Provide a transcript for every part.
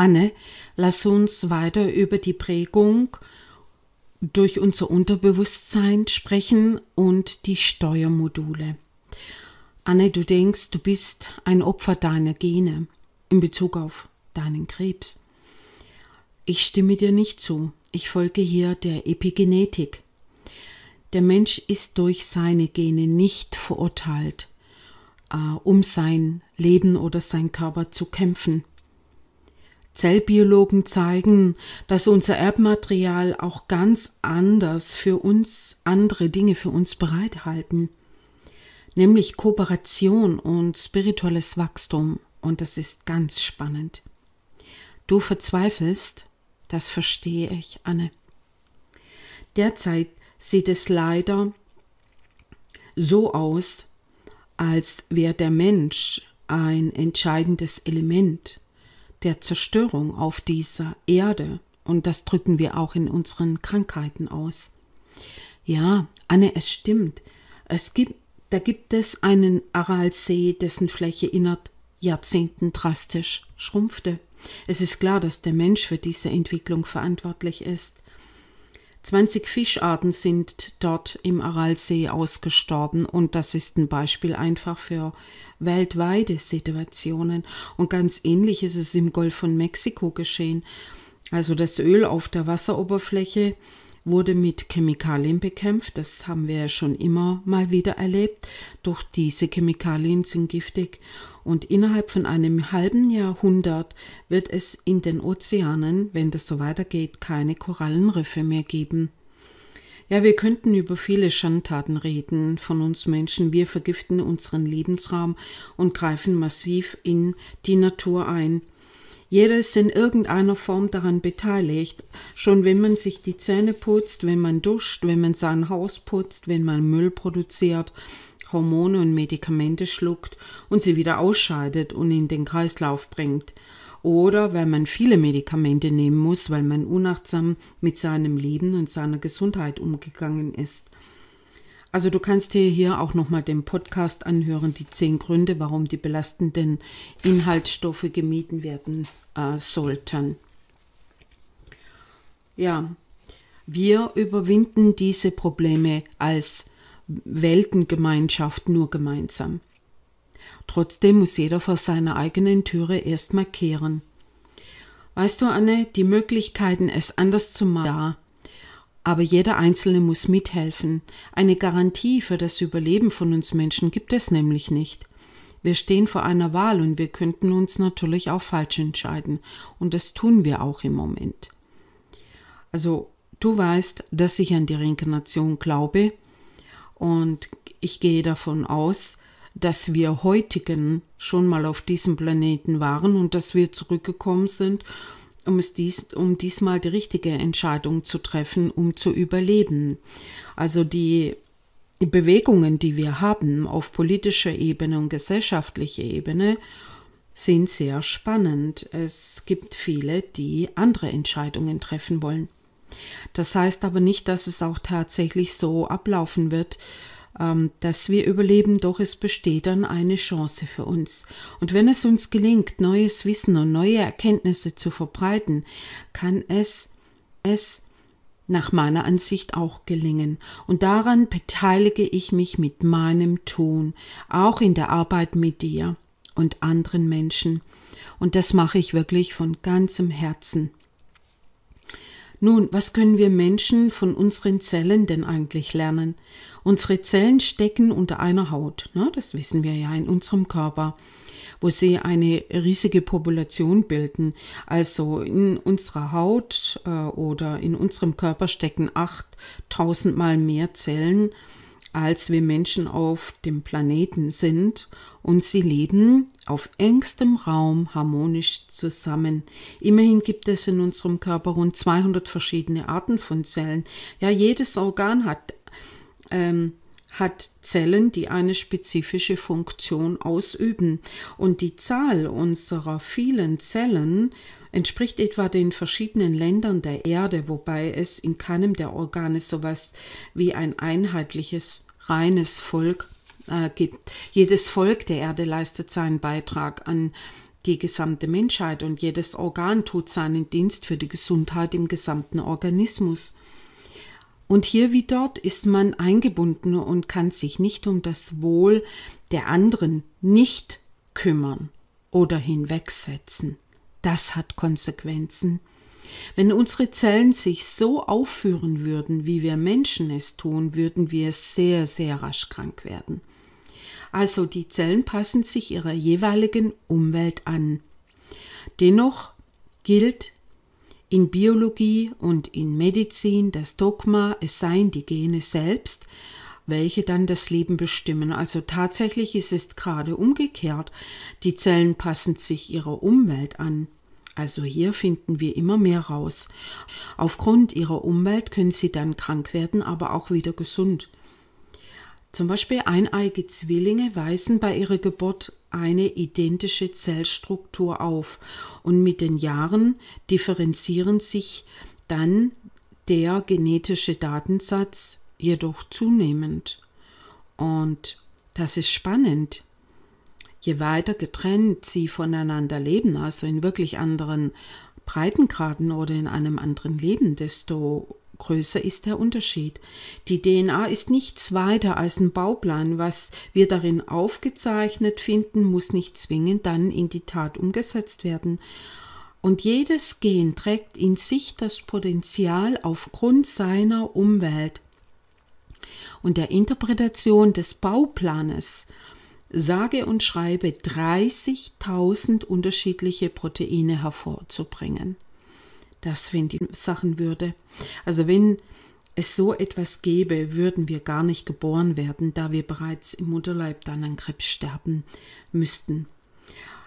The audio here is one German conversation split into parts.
Anne, lass uns weiter über die Prägung durch unser Unterbewusstsein sprechen und die Steuermodule. Anne, du denkst, du bist ein Opfer deiner Gene in Bezug auf deinen Krebs. Ich stimme dir nicht zu. Ich folge hier der Epigenetik. Der Mensch ist durch seine Gene nicht verurteilt, äh, um sein Leben oder sein Körper zu kämpfen. Zellbiologen zeigen, dass unser Erbmaterial auch ganz anders für uns andere Dinge für uns bereithalten, nämlich Kooperation und spirituelles Wachstum. Und das ist ganz spannend. Du verzweifelst, das verstehe ich, Anne. Derzeit sieht es leider so aus, als wäre der Mensch ein entscheidendes Element der Zerstörung auf dieser Erde. Und das drücken wir auch in unseren Krankheiten aus. Ja, Anne, es stimmt. Es gibt, da gibt es einen Aralsee, dessen Fläche innerhalb Jahrzehnten drastisch schrumpfte. Es ist klar, dass der Mensch für diese Entwicklung verantwortlich ist. 20 Fischarten sind dort im Aralsee ausgestorben und das ist ein Beispiel einfach für weltweite Situationen. Und ganz ähnlich ist es im Golf von Mexiko geschehen. Also das Öl auf der Wasseroberfläche wurde mit Chemikalien bekämpft. Das haben wir ja schon immer mal wieder erlebt. Doch diese Chemikalien sind giftig. Und innerhalb von einem halben Jahrhundert wird es in den Ozeanen, wenn das so weitergeht, keine Korallenriffe mehr geben. Ja, wir könnten über viele Schandtaten reden von uns Menschen. Wir vergiften unseren Lebensraum und greifen massiv in die Natur ein. Jeder ist in irgendeiner Form daran beteiligt. Schon wenn man sich die Zähne putzt, wenn man duscht, wenn man sein Haus putzt, wenn man Müll produziert, Hormone und Medikamente schluckt und sie wieder ausscheidet und in den Kreislauf bringt. Oder wenn man viele Medikamente nehmen muss, weil man unachtsam mit seinem Leben und seiner Gesundheit umgegangen ist. Also du kannst dir hier auch nochmal den Podcast anhören, die zehn Gründe, warum die belastenden Inhaltsstoffe gemieden werden äh, sollten. Ja, wir überwinden diese Probleme als Weltengemeinschaft nur gemeinsam. Trotzdem muss jeder vor seiner eigenen Türe erst kehren. Weißt du, Anne, die Möglichkeiten, es anders zu machen, aber jeder Einzelne muss mithelfen. Eine Garantie für das Überleben von uns Menschen gibt es nämlich nicht. Wir stehen vor einer Wahl und wir könnten uns natürlich auch falsch entscheiden. Und das tun wir auch im Moment. Also, du weißt, dass ich an die Reinkarnation glaube und ich gehe davon aus, dass wir heutigen schon mal auf diesem Planeten waren und dass wir zurückgekommen sind um, es dies, um diesmal die richtige Entscheidung zu treffen, um zu überleben. Also die Bewegungen, die wir haben auf politischer Ebene und gesellschaftlicher Ebene, sind sehr spannend. Es gibt viele, die andere Entscheidungen treffen wollen. Das heißt aber nicht, dass es auch tatsächlich so ablaufen wird, ähm, dass wir überleben, doch es besteht dann eine Chance für uns. Und wenn es uns gelingt, neues Wissen und neue Erkenntnisse zu verbreiten, kann es es nach meiner Ansicht auch gelingen. Und daran beteilige ich mich mit meinem Tun, auch in der Arbeit mit dir und anderen Menschen. Und das mache ich wirklich von ganzem Herzen. Nun, was können wir Menschen von unseren Zellen denn eigentlich lernen? Unsere Zellen stecken unter einer Haut, ne? das wissen wir ja in unserem Körper, wo sie eine riesige Population bilden. Also in unserer Haut äh, oder in unserem Körper stecken 8000 mal mehr Zellen als wir Menschen auf dem Planeten sind und sie leben auf engstem Raum harmonisch zusammen. Immerhin gibt es in unserem Körper rund 200 verschiedene Arten von Zellen. Ja, jedes Organ hat, ähm, hat Zellen, die eine spezifische Funktion ausüben. Und die Zahl unserer vielen Zellen entspricht etwa den verschiedenen Ländern der Erde, wobei es in keinem der Organe sowas wie ein einheitliches, reines Volk äh, gibt. Jedes Volk der Erde leistet seinen Beitrag an die gesamte Menschheit und jedes Organ tut seinen Dienst für die Gesundheit im gesamten Organismus. Und hier wie dort ist man eingebunden und kann sich nicht um das Wohl der anderen nicht kümmern oder hinwegsetzen. Das hat Konsequenzen. Wenn unsere Zellen sich so aufführen würden, wie wir Menschen es tun, würden wir sehr, sehr rasch krank werden. Also die Zellen passen sich ihrer jeweiligen Umwelt an. Dennoch gilt in Biologie und in Medizin das Dogma, es seien die Gene selbst, welche dann das Leben bestimmen. Also tatsächlich ist es gerade umgekehrt. Die Zellen passen sich ihrer Umwelt an. Also hier finden wir immer mehr raus. Aufgrund ihrer Umwelt können sie dann krank werden, aber auch wieder gesund. Zum Beispiel eineige Zwillinge weisen bei ihrer Geburt eine identische Zellstruktur auf und mit den Jahren differenzieren sich dann der genetische Datensatz jedoch zunehmend. Und das ist spannend. Je weiter getrennt sie voneinander leben, also in wirklich anderen Breitengraden oder in einem anderen Leben, desto größer ist der Unterschied. Die DNA ist nichts weiter als ein Bauplan, was wir darin aufgezeichnet finden, muss nicht zwingend dann in die Tat umgesetzt werden. Und jedes Gen trägt in sich das Potenzial aufgrund seiner Umwelt. Und der Interpretation des Bauplanes sage und schreibe 30.000 unterschiedliche Proteine hervorzubringen. Das finde ich Sachenwürde. Also wenn es so etwas gäbe, würden wir gar nicht geboren werden, da wir bereits im Mutterleib dann an Krebs sterben müssten.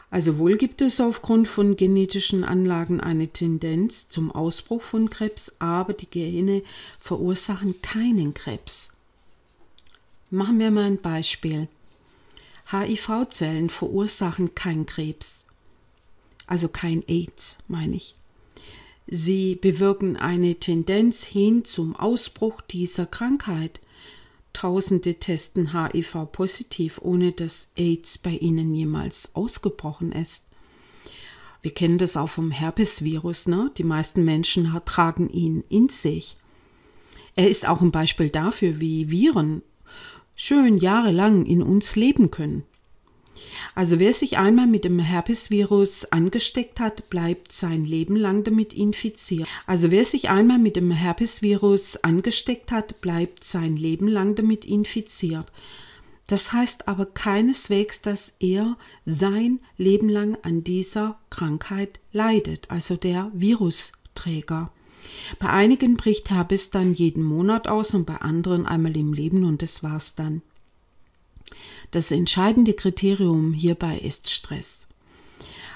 Also wohl gibt es aufgrund von genetischen Anlagen eine Tendenz zum Ausbruch von Krebs, aber die Gene verursachen keinen Krebs. Machen wir mal ein Beispiel. HIV-Zellen verursachen keinen Krebs, also kein AIDS, meine ich. Sie bewirken eine Tendenz hin zum Ausbruch dieser Krankheit. Tausende testen HIV positiv, ohne dass AIDS bei ihnen jemals ausgebrochen ist. Wir kennen das auch vom Herpesvirus, ne? Die meisten Menschen tragen ihn in sich. Er ist auch ein Beispiel dafür, wie Viren schön jahrelang in uns leben können. Also wer sich einmal mit dem Herpesvirus angesteckt hat, bleibt sein Leben lang damit infiziert. Also wer sich einmal mit dem Herpesvirus angesteckt hat, bleibt sein Leben lang damit infiziert. Das heißt aber keineswegs, dass er sein Leben lang an dieser Krankheit leidet, also der Virusträger. Bei einigen bricht Herpes dann jeden Monat aus und bei anderen einmal im Leben und das war's dann. Das entscheidende Kriterium hierbei ist Stress.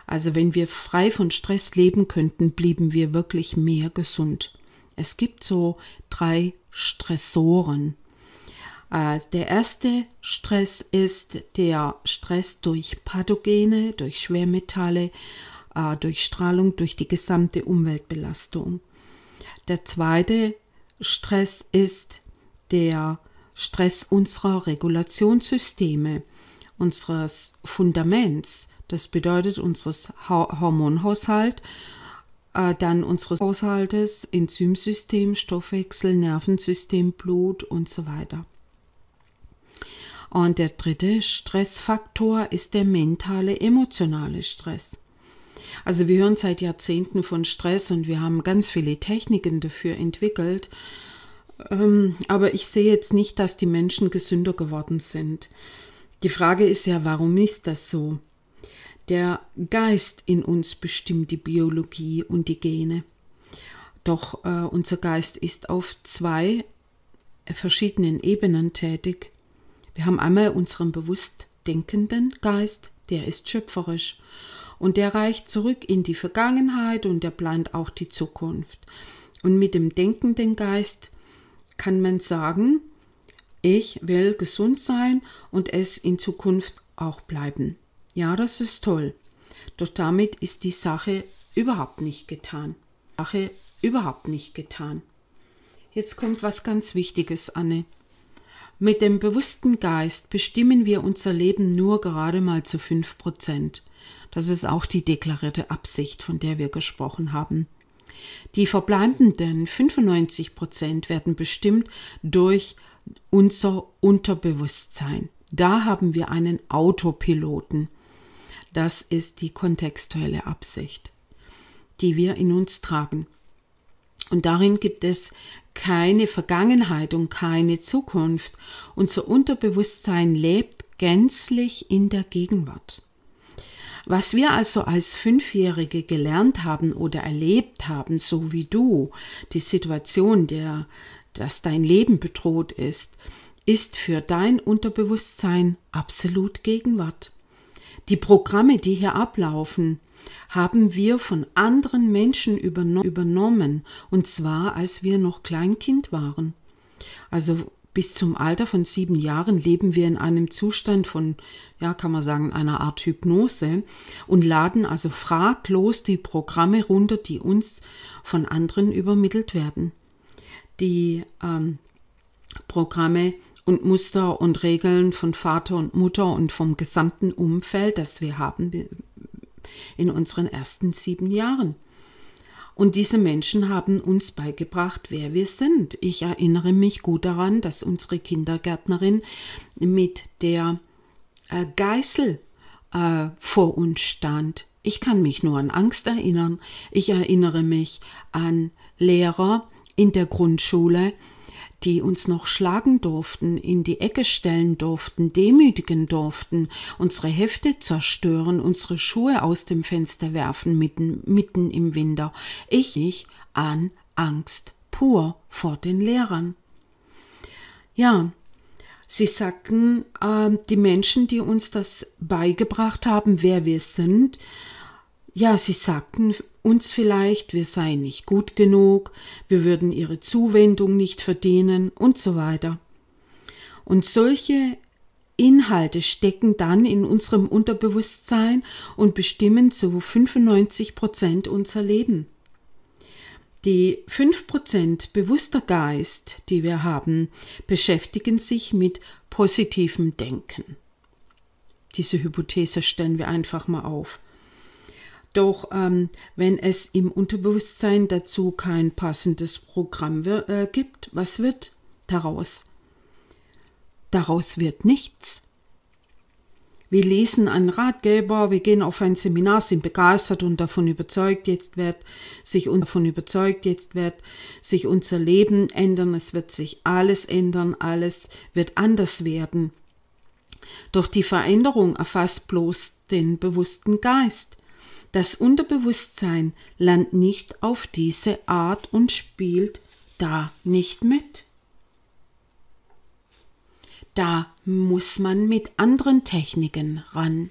Also wenn wir frei von Stress leben könnten, blieben wir wirklich mehr gesund. Es gibt so drei Stressoren. Äh, der erste Stress ist der Stress durch Pathogene, durch Schwermetalle, äh, durch Strahlung, durch die gesamte Umweltbelastung. Der zweite Stress ist der Stress, Stress unserer Regulationssysteme, unseres Fundaments, das bedeutet unseres Hormonhaushalt, äh, dann unseres Haushaltes, Enzymsystem, Stoffwechsel, Nervensystem, Blut und so weiter. Und der dritte Stressfaktor ist der mentale, emotionale Stress. Also wir hören seit Jahrzehnten von Stress und wir haben ganz viele Techniken dafür entwickelt, ähm, aber ich sehe jetzt nicht, dass die Menschen gesünder geworden sind. Die Frage ist ja, warum ist das so? Der Geist in uns bestimmt die Biologie und die Gene. Doch äh, unser Geist ist auf zwei verschiedenen Ebenen tätig. Wir haben einmal unseren bewusst denkenden Geist, der ist schöpferisch und der reicht zurück in die Vergangenheit und der plant auch die Zukunft. Und mit dem denkenden Geist kann man sagen, ich will gesund sein und es in Zukunft auch bleiben. Ja, das ist toll. Doch damit ist die Sache überhaupt nicht getan. Sache überhaupt nicht getan. Jetzt kommt was ganz Wichtiges, Anne. Mit dem bewussten Geist bestimmen wir unser Leben nur gerade mal zu 5 Das ist auch die deklarierte Absicht, von der wir gesprochen haben. Die verbleibenden 95 Prozent werden bestimmt durch unser Unterbewusstsein. Da haben wir einen Autopiloten. Das ist die kontextuelle Absicht, die wir in uns tragen. Und darin gibt es keine Vergangenheit und keine Zukunft. Unser Unterbewusstsein lebt gänzlich in der Gegenwart. Was wir also als Fünfjährige gelernt haben oder erlebt haben, so wie du, die Situation, der, dass dein Leben bedroht ist, ist für dein Unterbewusstsein absolut Gegenwart. Die Programme, die hier ablaufen, haben wir von anderen Menschen übernommen, und zwar als wir noch Kleinkind waren. Also bis zum Alter von sieben Jahren leben wir in einem Zustand von, ja, kann man sagen, einer Art Hypnose und laden also fraglos die Programme runter, die uns von anderen übermittelt werden. Die ähm, Programme und Muster und Regeln von Vater und Mutter und vom gesamten Umfeld, das wir haben in unseren ersten sieben Jahren. Und diese Menschen haben uns beigebracht, wer wir sind. Ich erinnere mich gut daran, dass unsere Kindergärtnerin mit der äh, Geißel äh, vor uns stand. Ich kann mich nur an Angst erinnern. Ich erinnere mich an Lehrer in der Grundschule, die uns noch schlagen durften, in die Ecke stellen durften, demütigen durften, unsere Hefte zerstören, unsere Schuhe aus dem Fenster werfen mitten, mitten im Winter. Ich, ich an Angst pur vor den Lehrern. Ja, Sie sagten, äh, die Menschen, die uns das beigebracht haben, wer wir sind, ja, sie sagten uns vielleicht, wir seien nicht gut genug, wir würden ihre Zuwendung nicht verdienen und so weiter. Und solche Inhalte stecken dann in unserem Unterbewusstsein und bestimmen zu 95 Prozent unser Leben. Die 5% Prozent bewusster Geist, die wir haben, beschäftigen sich mit positivem Denken. Diese Hypothese stellen wir einfach mal auf. Doch ähm, wenn es im Unterbewusstsein dazu kein passendes Programm äh, gibt, was wird daraus? Daraus wird nichts. Wir lesen einen Ratgeber, wir gehen auf ein Seminar, sind begeistert und davon überzeugt, jetzt wird sich davon überzeugt, jetzt wird sich unser Leben ändern, es wird sich alles ändern, alles wird anders werden. Doch die Veränderung erfasst bloß den bewussten Geist. Das Unterbewusstsein lernt nicht auf diese Art und spielt da nicht mit. Da muss man mit anderen Techniken ran.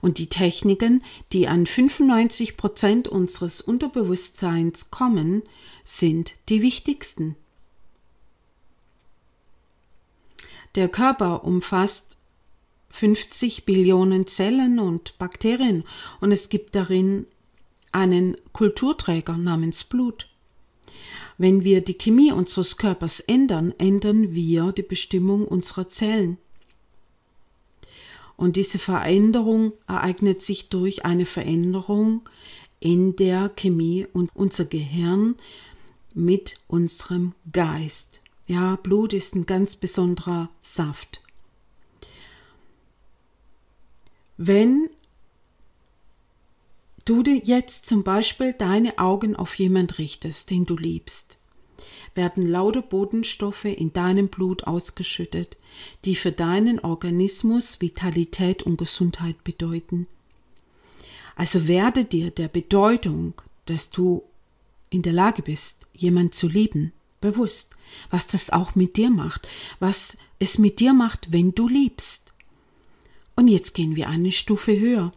Und die Techniken, die an 95% Prozent unseres Unterbewusstseins kommen, sind die wichtigsten. Der Körper umfasst 50 Billionen Zellen und Bakterien und es gibt darin einen Kulturträger namens Blut. Wenn wir die Chemie unseres Körpers ändern, ändern wir die Bestimmung unserer Zellen. Und diese Veränderung ereignet sich durch eine Veränderung in der Chemie und unser Gehirn mit unserem Geist. Ja, Blut ist ein ganz besonderer Saft. wenn du dir jetzt zum Beispiel deine Augen auf jemand richtest, den du liebst, werden lauter Bodenstoffe in deinem Blut ausgeschüttet, die für deinen Organismus Vitalität und Gesundheit bedeuten. Also werde dir der Bedeutung, dass du in der Lage bist, jemand zu lieben, bewusst, was das auch mit dir macht, was es mit dir macht, wenn du liebst. Und jetzt gehen wir eine Stufe höher.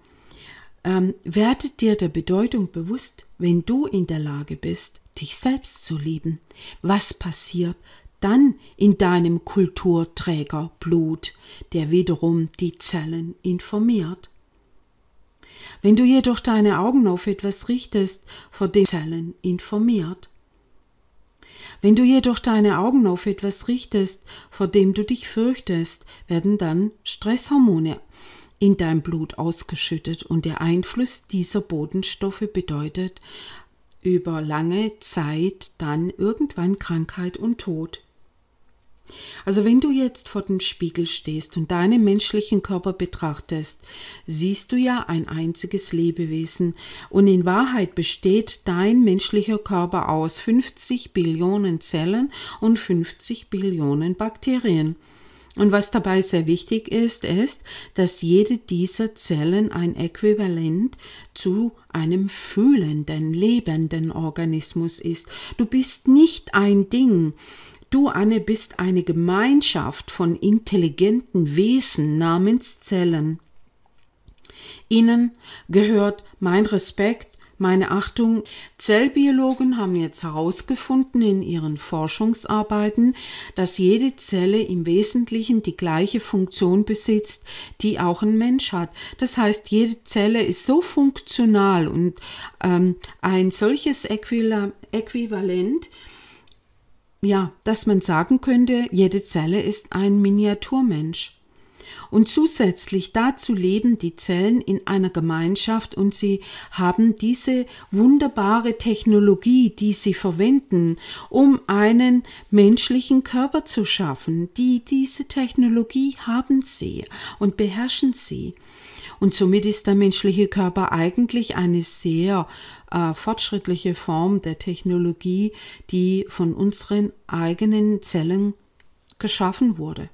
Ähm, werde dir der Bedeutung bewusst, wenn du in der Lage bist, dich selbst zu lieben. Was passiert dann in deinem Kulturträger Blut, der wiederum die Zellen informiert? Wenn du jedoch deine Augen auf etwas richtest, vor dem Zellen informiert, wenn du jedoch deine Augen auf etwas richtest, vor dem du dich fürchtest, werden dann Stresshormone in dein Blut ausgeschüttet und der Einfluss dieser Bodenstoffe bedeutet über lange Zeit dann irgendwann Krankheit und Tod. Also wenn du jetzt vor dem Spiegel stehst und deinen menschlichen Körper betrachtest, siehst du ja ein einziges Lebewesen und in Wahrheit besteht dein menschlicher Körper aus 50 Billionen Zellen und 50 Billionen Bakterien. Und was dabei sehr wichtig ist, ist, dass jede dieser Zellen ein Äquivalent zu einem fühlenden, lebenden Organismus ist. Du bist nicht ein Ding, Du, Anne, bist eine Gemeinschaft von intelligenten Wesen namens Zellen. Ihnen gehört mein Respekt, meine Achtung. Zellbiologen haben jetzt herausgefunden in ihren Forschungsarbeiten, dass jede Zelle im Wesentlichen die gleiche Funktion besitzt, die auch ein Mensch hat. Das heißt, jede Zelle ist so funktional und ähm, ein solches Äquivalent, ja, dass man sagen könnte, jede Zelle ist ein Miniaturmensch. Und zusätzlich dazu leben die Zellen in einer Gemeinschaft und sie haben diese wunderbare Technologie, die sie verwenden, um einen menschlichen Körper zu schaffen. Die, diese Technologie haben sie und beherrschen sie. Und somit ist der menschliche Körper eigentlich eine sehr äh, fortschrittliche Form der Technologie, die von unseren eigenen Zellen geschaffen wurde.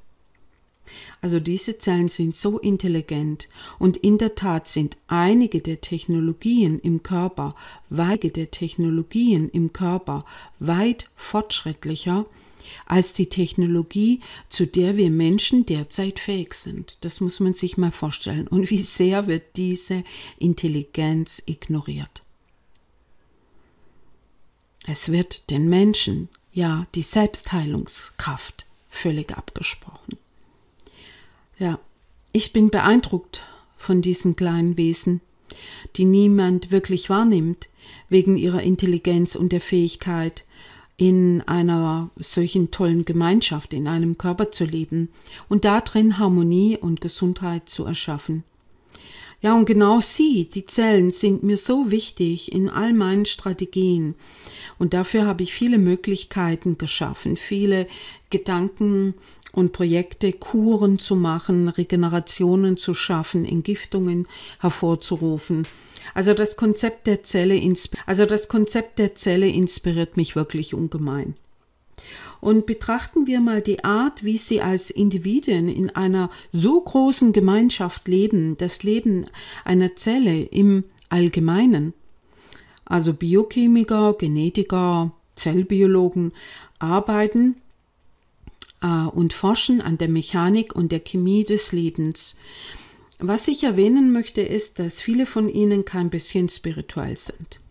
Also diese Zellen sind so intelligent und in der Tat sind einige der Technologien im Körper, weige der Technologien im Körper weit fortschrittlicher als die Technologie, zu der wir Menschen derzeit fähig sind. Das muss man sich mal vorstellen. Und wie sehr wird diese Intelligenz ignoriert. Es wird den Menschen, ja, die Selbstheilungskraft völlig abgesprochen. Ja, ich bin beeindruckt von diesen kleinen Wesen, die niemand wirklich wahrnimmt, wegen ihrer Intelligenz und der Fähigkeit, in einer solchen tollen Gemeinschaft, in einem Körper zu leben und darin Harmonie und Gesundheit zu erschaffen. Ja, und genau sie, die Zellen, sind mir so wichtig in all meinen Strategien. Und dafür habe ich viele Möglichkeiten geschaffen, viele Gedanken und Projekte, Kuren zu machen, Regenerationen zu schaffen, Entgiftungen hervorzurufen. Also das Konzept der Zelle, also das Konzept der Zelle inspiriert mich wirklich ungemein. Und betrachten wir mal die Art, wie sie als Individuen in einer so großen Gemeinschaft leben, das Leben einer Zelle im Allgemeinen. Also Biochemiker, Genetiker, Zellbiologen arbeiten äh, und forschen an der Mechanik und der Chemie des Lebens. Was ich erwähnen möchte, ist, dass viele von ihnen kein bisschen spirituell sind.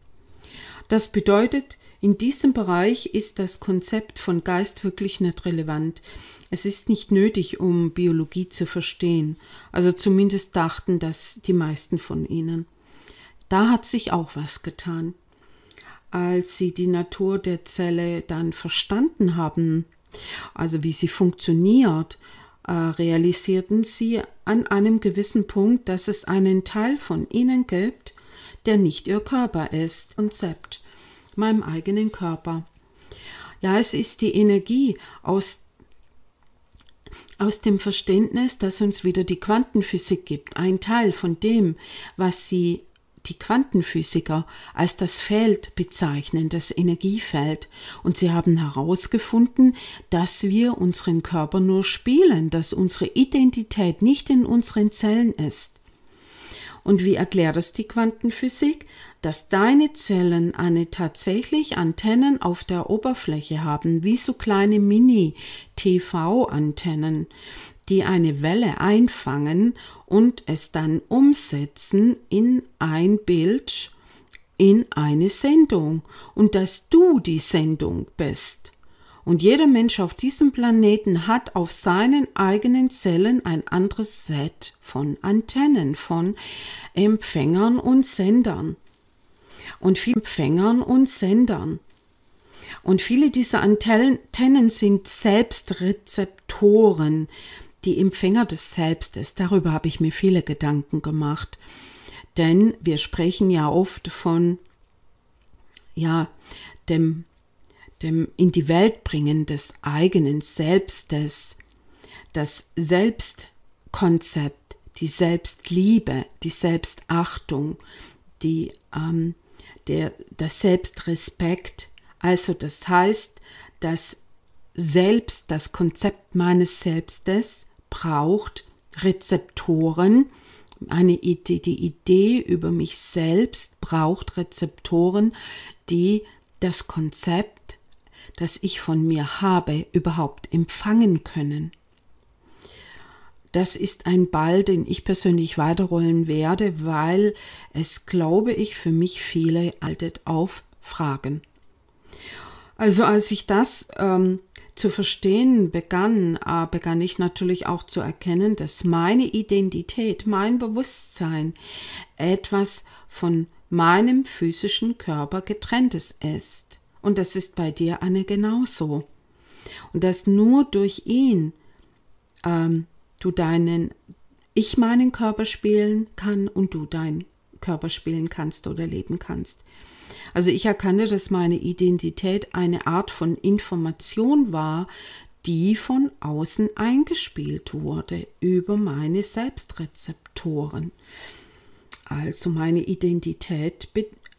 Das bedeutet, in diesem Bereich ist das Konzept von Geist wirklich nicht relevant. Es ist nicht nötig, um Biologie zu verstehen. Also zumindest dachten das die meisten von ihnen. Da hat sich auch was getan. Als sie die Natur der Zelle dann verstanden haben, also wie sie funktioniert, äh, realisierten sie an einem gewissen Punkt, dass es einen Teil von ihnen gibt, der nicht ihr Körper ist, Konzept meinem eigenen Körper. Ja, es ist die Energie aus, aus dem Verständnis, das uns wieder die Quantenphysik gibt, ein Teil von dem, was sie die Quantenphysiker als das Feld bezeichnen, das Energiefeld. Und sie haben herausgefunden, dass wir unseren Körper nur spielen, dass unsere Identität nicht in unseren Zellen ist. Und wie erklärt das die Quantenphysik? dass deine Zellen eine tatsächlich Antennen auf der Oberfläche haben, wie so kleine Mini-TV-Antennen, die eine Welle einfangen und es dann umsetzen in ein Bild, in eine Sendung und dass du die Sendung bist. Und jeder Mensch auf diesem Planeten hat auf seinen eigenen Zellen ein anderes Set von Antennen, von Empfängern und Sendern und vielen Empfängern und Sendern. Und viele dieser Antennen sind Selbstrezeptoren, die Empfänger des Selbstes. Darüber habe ich mir viele Gedanken gemacht. Denn wir sprechen ja oft von ja, dem, dem in die Welt bringen des eigenen Selbstes, das Selbstkonzept, die Selbstliebe, die Selbstachtung, die ähm, der, der Selbstrespekt. Also das heißt, dass Selbst, das Konzept meines Selbstes braucht Rezeptoren. Eine Idee, die Idee über mich selbst braucht Rezeptoren, die das Konzept, das ich von mir habe, überhaupt empfangen können. Das ist ein Ball, den ich persönlich weiterrollen werde, weil es, glaube ich, für mich viele altet auf Fragen. Also als ich das ähm, zu verstehen begann, äh, begann ich natürlich auch zu erkennen, dass meine Identität, mein Bewusstsein etwas von meinem physischen Körper getrenntes ist. Und das ist bei dir, Anne, genauso. Und dass nur durch ihn ähm, du deinen ich meinen Körper spielen kann und du deinen Körper spielen kannst oder leben kannst. Also ich erkannte, dass meine Identität eine Art von Information war, die von außen eingespielt wurde über meine Selbstrezeptoren. Also meine Identität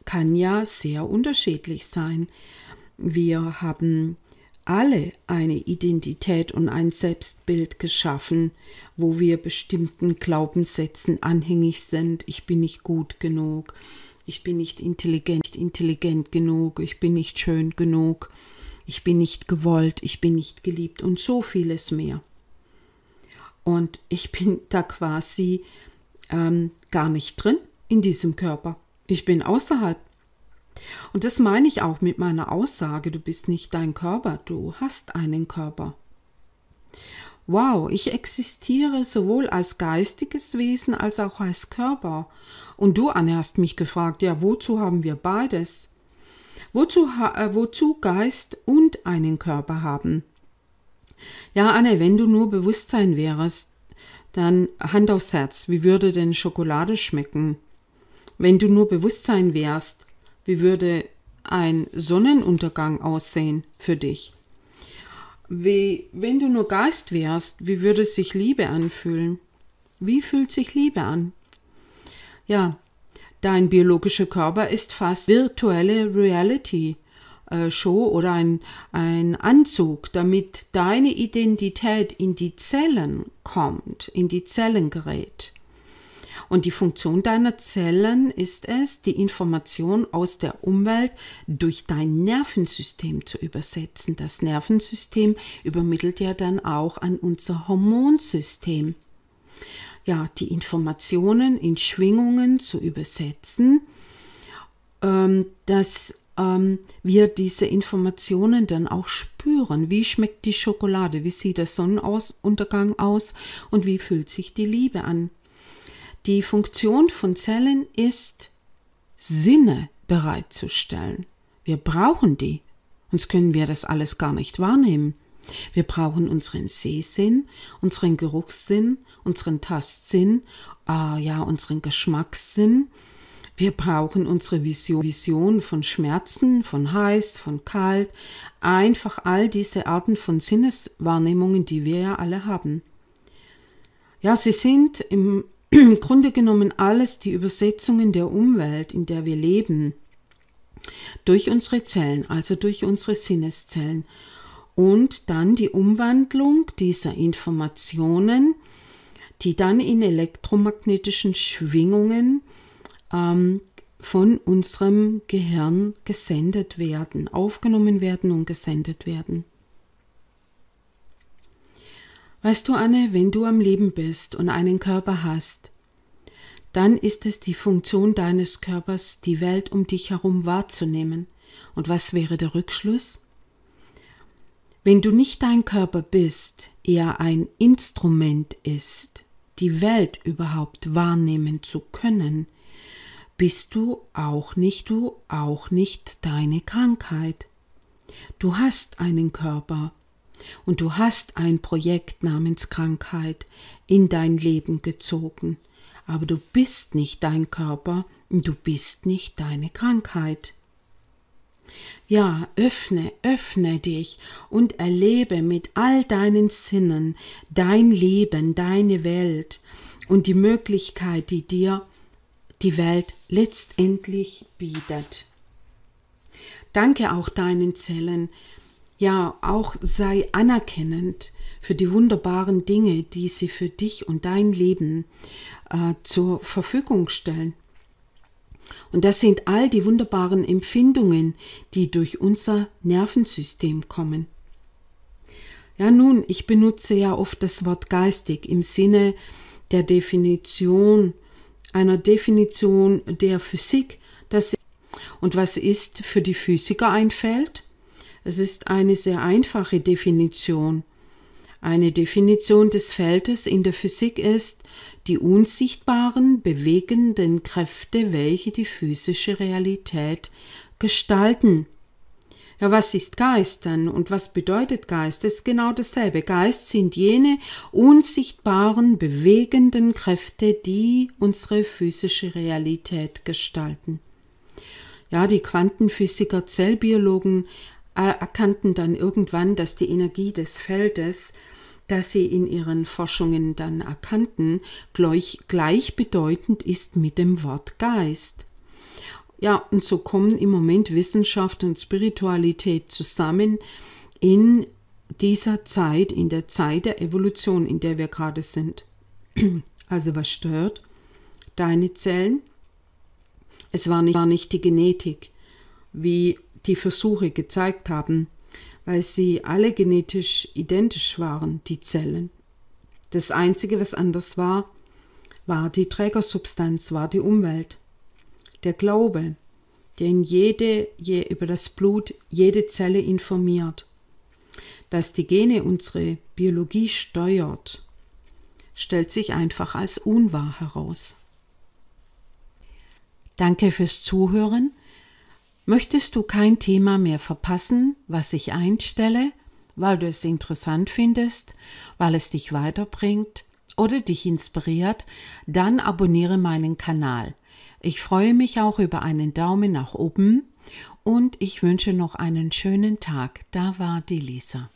kann ja sehr unterschiedlich sein. Wir haben alle eine Identität und ein Selbstbild geschaffen, wo wir bestimmten Glaubenssätzen anhängig sind. Ich bin nicht gut genug, ich bin nicht intelligent, nicht intelligent genug, ich bin nicht schön genug, ich bin nicht gewollt, ich bin nicht geliebt und so vieles mehr. Und ich bin da quasi ähm, gar nicht drin in diesem Körper. Ich bin außerhalb. Und das meine ich auch mit meiner Aussage, du bist nicht dein Körper, du hast einen Körper. Wow, ich existiere sowohl als geistiges Wesen als auch als Körper. Und du, Anne, hast mich gefragt, ja, wozu haben wir beides? Wozu, äh, wozu Geist und einen Körper haben? Ja, Anne, wenn du nur Bewusstsein wärst, dann Hand aufs Herz, wie würde denn Schokolade schmecken? Wenn du nur Bewusstsein wärst, wie würde ein Sonnenuntergang aussehen für dich? Wie, wenn du nur Geist wärst, wie würde sich Liebe anfühlen? Wie fühlt sich Liebe an? Ja, dein biologischer Körper ist fast virtuelle Reality. Äh, Show oder ein, ein Anzug, damit deine Identität in die Zellen kommt, in die Zellen gerät. Und die Funktion deiner Zellen ist es, die Information aus der Umwelt durch dein Nervensystem zu übersetzen. Das Nervensystem übermittelt ja dann auch an unser Hormonsystem. Ja, die Informationen in Schwingungen zu übersetzen, ähm, dass ähm, wir diese Informationen dann auch spüren. Wie schmeckt die Schokolade? Wie sieht der Sonnenuntergang aus? Und wie fühlt sich die Liebe an? Die Funktion von Zellen ist, Sinne bereitzustellen. Wir brauchen die, sonst können wir das alles gar nicht wahrnehmen. Wir brauchen unseren Sehsinn, unseren Geruchssinn, unseren Tastsinn, äh, ja, unseren Geschmackssinn. Wir brauchen unsere Vision, Vision von Schmerzen, von heiß, von kalt, einfach all diese Arten von Sinneswahrnehmungen, die wir ja alle haben. Ja, sie sind im im Grunde genommen alles die Übersetzungen der Umwelt, in der wir leben, durch unsere Zellen, also durch unsere Sinneszellen. Und dann die Umwandlung dieser Informationen, die dann in elektromagnetischen Schwingungen ähm, von unserem Gehirn gesendet werden, aufgenommen werden und gesendet werden. Weißt du, Anne, wenn du am Leben bist und einen Körper hast, dann ist es die Funktion deines Körpers, die Welt um dich herum wahrzunehmen. Und was wäre der Rückschluss? Wenn du nicht dein Körper bist, eher ein Instrument ist, die Welt überhaupt wahrnehmen zu können, bist du auch nicht du, auch nicht deine Krankheit. Du hast einen Körper, und du hast ein Projekt namens Krankheit in dein Leben gezogen, aber du bist nicht dein Körper und du bist nicht deine Krankheit. Ja, öffne, öffne dich und erlebe mit all deinen Sinnen dein Leben, deine Welt und die Möglichkeit, die dir die Welt letztendlich bietet. Danke auch deinen Zellen, ja, auch sei anerkennend für die wunderbaren Dinge, die sie für dich und dein Leben äh, zur Verfügung stellen. Und das sind all die wunderbaren Empfindungen, die durch unser Nervensystem kommen. Ja, nun, ich benutze ja oft das Wort geistig im Sinne der Definition, einer Definition der Physik. Das und was ist für die Physiker ein Feld? Es ist eine sehr einfache Definition. Eine Definition des Feldes in der Physik ist die unsichtbaren, bewegenden Kräfte, welche die physische Realität gestalten. Ja, was ist Geist dann und was bedeutet Geist? Es ist genau dasselbe. Geist sind jene unsichtbaren, bewegenden Kräfte, die unsere physische Realität gestalten. Ja, die Quantenphysiker, Zellbiologen erkannten dann irgendwann, dass die Energie des Feldes, das sie in ihren Forschungen dann erkannten, gleich, gleichbedeutend ist mit dem Wort Geist. Ja, und so kommen im Moment Wissenschaft und Spiritualität zusammen in dieser Zeit, in der Zeit der Evolution, in der wir gerade sind. Also was stört? Deine Zellen? Es war nicht, war nicht die Genetik, wie die Versuche gezeigt haben, weil sie alle genetisch identisch waren, die Zellen. Das Einzige, was anders war, war die Trägersubstanz, war die Umwelt. Der Glaube, den jede je über das Blut jede Zelle informiert, dass die Gene unsere Biologie steuert, stellt sich einfach als unwahr heraus. Danke fürs Zuhören. Möchtest du kein Thema mehr verpassen, was ich einstelle, weil du es interessant findest, weil es dich weiterbringt oder dich inspiriert, dann abonniere meinen Kanal. Ich freue mich auch über einen Daumen nach oben und ich wünsche noch einen schönen Tag. Da war die Lisa.